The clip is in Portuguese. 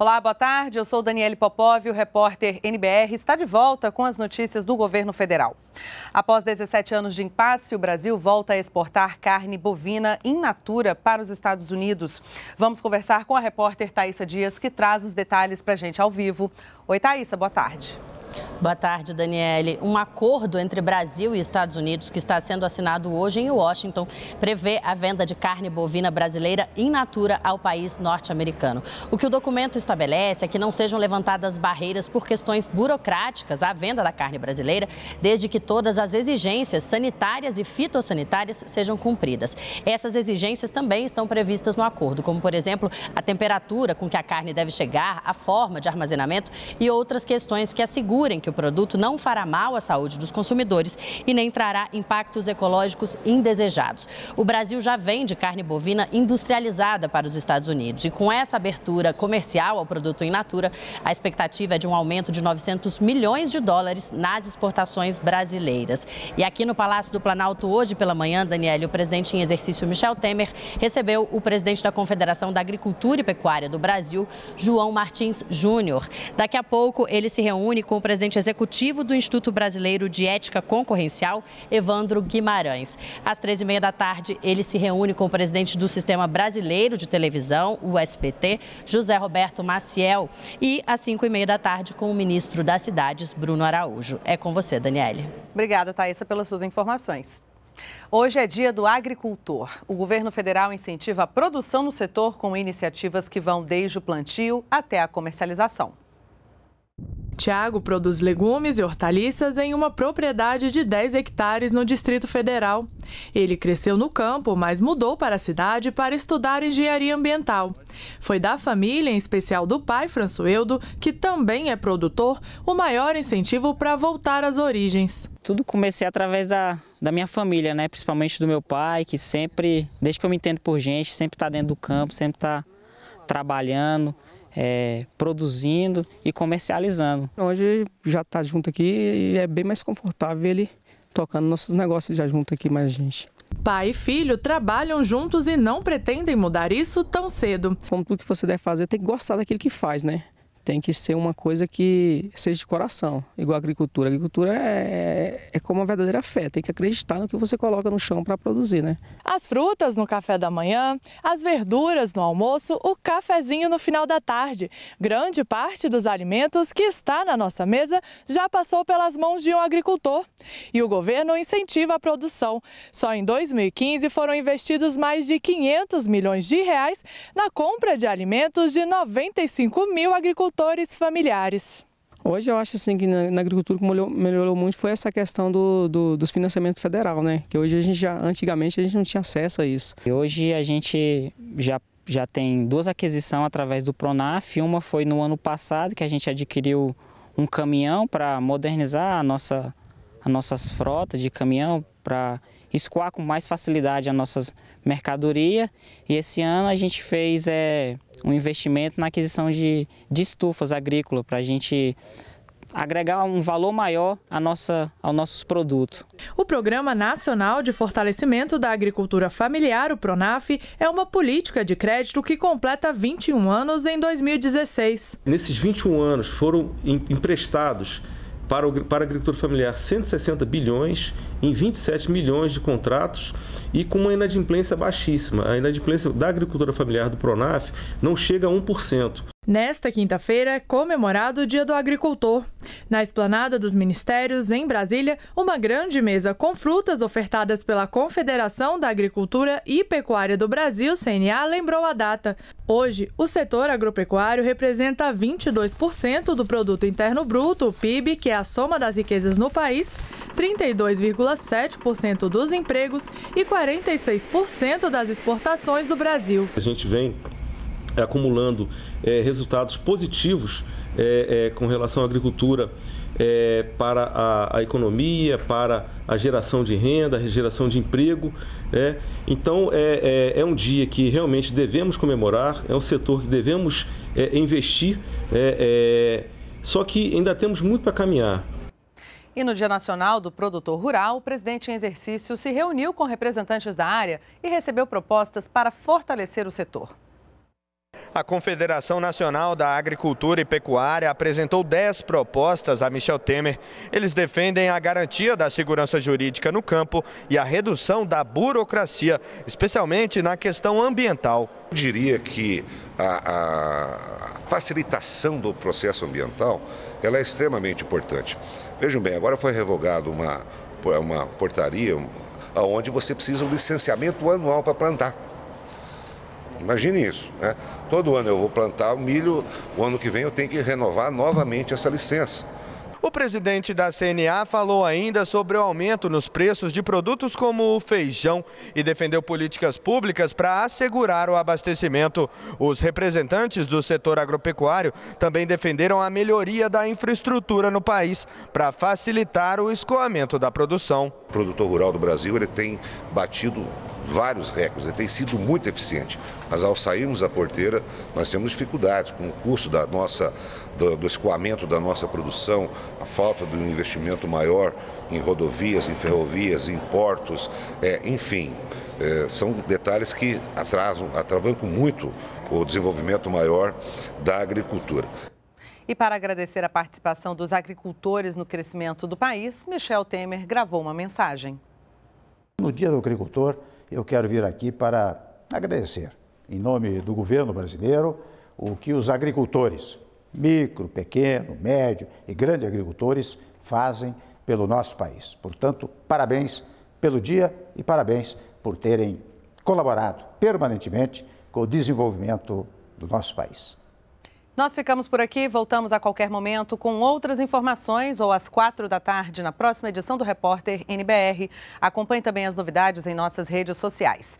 Olá, boa tarde. Eu sou Daniele Popov, o repórter NBR está de volta com as notícias do governo federal. Após 17 anos de impasse, o Brasil volta a exportar carne bovina in natura para os Estados Unidos. Vamos conversar com a repórter Thaisa Dias, que traz os detalhes para a gente ao vivo. Oi, Thaisa, boa tarde. Boa tarde, Daniele. Um acordo entre Brasil e Estados Unidos, que está sendo assinado hoje em Washington, prevê a venda de carne bovina brasileira in natura ao país norte-americano. O que o documento estabelece é que não sejam levantadas barreiras por questões burocráticas à venda da carne brasileira, desde que todas as exigências sanitárias e fitossanitárias sejam cumpridas. Essas exigências também estão previstas no acordo, como, por exemplo, a temperatura com que a carne deve chegar, a forma de armazenamento e outras questões que asseguram assegurem que o produto não fará mal à saúde dos consumidores e nem trará impactos ecológicos indesejados. O Brasil já vende carne bovina industrializada para os Estados Unidos e com essa abertura comercial ao produto in natura, a expectativa é de um aumento de 900 milhões de dólares nas exportações brasileiras. E aqui no Palácio do Planalto, hoje pela manhã, Daniel, o presidente em exercício Michel Temer recebeu o presidente da Confederação da Agricultura e Pecuária do Brasil, João Martins Júnior. Daqui a pouco ele se reúne com o presidente executivo do Instituto Brasileiro de Ética Concorrencial, Evandro Guimarães. Às três e meia da tarde, ele se reúne com o presidente do Sistema Brasileiro de Televisão, o SBT, José Roberto Maciel, e às cinco e meia da tarde com o ministro das Cidades, Bruno Araújo. É com você, Daniele. Obrigada, Thaisa, pelas suas informações. Hoje é dia do agricultor. O governo federal incentiva a produção no setor com iniciativas que vão desde o plantio até a comercialização. Tiago produz legumes e hortaliças em uma propriedade de 10 hectares no Distrito Federal. Ele cresceu no campo, mas mudou para a cidade para estudar engenharia ambiental. Foi da família, em especial do pai Françoeldo, que também é produtor, o maior incentivo para voltar às origens. Tudo comecei através da, da minha família, né? principalmente do meu pai, que sempre, desde que eu me entendo por gente, sempre está dentro do campo, sempre está trabalhando é, produzindo e comercializando. Hoje já está junto aqui e é bem mais confortável ele tocando nossos negócios já junto aqui mais gente. Pai e filho trabalham juntos e não pretendem mudar isso tão cedo. Como tudo que você deve fazer, tem que gostar daquilo que faz, né? tem que ser uma coisa que seja de coração, igual a agricultura. A agricultura é, é, é como uma verdadeira fé, tem que acreditar no que você coloca no chão para produzir, né? As frutas no café da manhã, as verduras no almoço, o cafezinho no final da tarde. Grande parte dos alimentos que está na nossa mesa já passou pelas mãos de um agricultor. E o governo incentiva a produção. Só em 2015 foram investidos mais de 500 milhões de reais na compra de alimentos de 95 mil agricultores agricultores familiares. Hoje eu acho assim que na, agricultura que melhorou, melhorou, muito foi essa questão do, do, dos financiamentos federal, né? Que hoje a gente já, antigamente a gente não tinha acesso a isso. E hoje a gente já já tem duas aquisições através do Pronaf. Uma foi no ano passado que a gente adquiriu um caminhão para modernizar a nossa a nossas frota de caminhão para escoar com mais facilidade as nossas mercadoria. E esse ano a gente fez é, um investimento na aquisição de, de estufas agrícolas para a gente agregar um valor maior a nossa, ao nossos produtos. O Programa Nacional de Fortalecimento da Agricultura Familiar, o PRONAF, é uma política de crédito que completa 21 anos em 2016. Nesses 21 anos foram emprestados para, o, para a agricultura familiar 160 bilhões em 27 milhões de contratos e com uma inadimplência baixíssima. A inadimplência da agricultura familiar do Pronaf não chega a 1%. Nesta quinta-feira é comemorado o Dia do Agricultor. Na esplanada dos ministérios, em Brasília, uma grande mesa com frutas ofertadas pela Confederação da Agricultura e Pecuária do Brasil, CNA, lembrou a data. Hoje, o setor agropecuário representa 22% do produto interno bruto, o PIB, que é a soma das riquezas no país, 32,7% dos empregos e 46% das exportações do Brasil. A gente vem é, acumulando é, resultados positivos é, é, com relação à agricultura é, para a, a, economia, para a geração de renda, a geração de emprego. Né? Então é, é, um dia que realmente devemos comemorar, é um setor que devemos investir, né? só que ainda temos muito para caminhar. E no Dia Nacional do Produtor Rural, o presidente em exercício se reuniu com representantes da área e recebeu propostas para fortalecer o setor. A Confederação Nacional da Agricultura e Pecuária apresentou 10 propostas a Michel Temer. Eles defendem a garantia da segurança jurídica no campo e a redução da burocracia, especialmente na questão ambiental. Eu diria que a, a facilitação do processo ambiental ela é extremamente importante. Vejam bem, agora foi revogada uma, uma portaria onde você precisa um licenciamento anual para plantar. Imagine isso. Né? Todo ano eu vou plantar o milho, o ano que vem eu tenho que renovar novamente essa licença. O presidente da CNA falou ainda sobre o aumento nos preços de produtos como o feijão e defendeu políticas públicas para assegurar o abastecimento. Os representantes do setor agropecuário também defenderam a melhoria da infraestrutura no país para facilitar o escoamento da produção. O produtor rural do Brasil ele tem batido vários recordes, ele tem sido muito eficiente. Mas ao sairmos da porteira, nós temos dificuldades com o custo da nossa, do, do escoamento da nossa produção, a falta de um investimento maior em rodovias, em ferrovias, em portos, é, enfim. É, são detalhes que atrasam, atravancam muito o desenvolvimento maior da agricultura. E para agradecer a participação dos agricultores no crescimento do país, Michel Temer gravou uma mensagem. No Dia do Agricultor, eu quero vir aqui para agradecer, em nome do governo brasileiro, o que os agricultores, micro, pequeno, médio e grande agricultores, fazem pelo nosso país. Portanto, parabéns pelo dia e parabéns por terem colaborado permanentemente com o desenvolvimento do nosso país. Nós ficamos por aqui, voltamos a qualquer momento com outras informações ou às quatro da tarde na próxima edição do Repórter NBR. Acompanhe também as novidades em nossas redes sociais.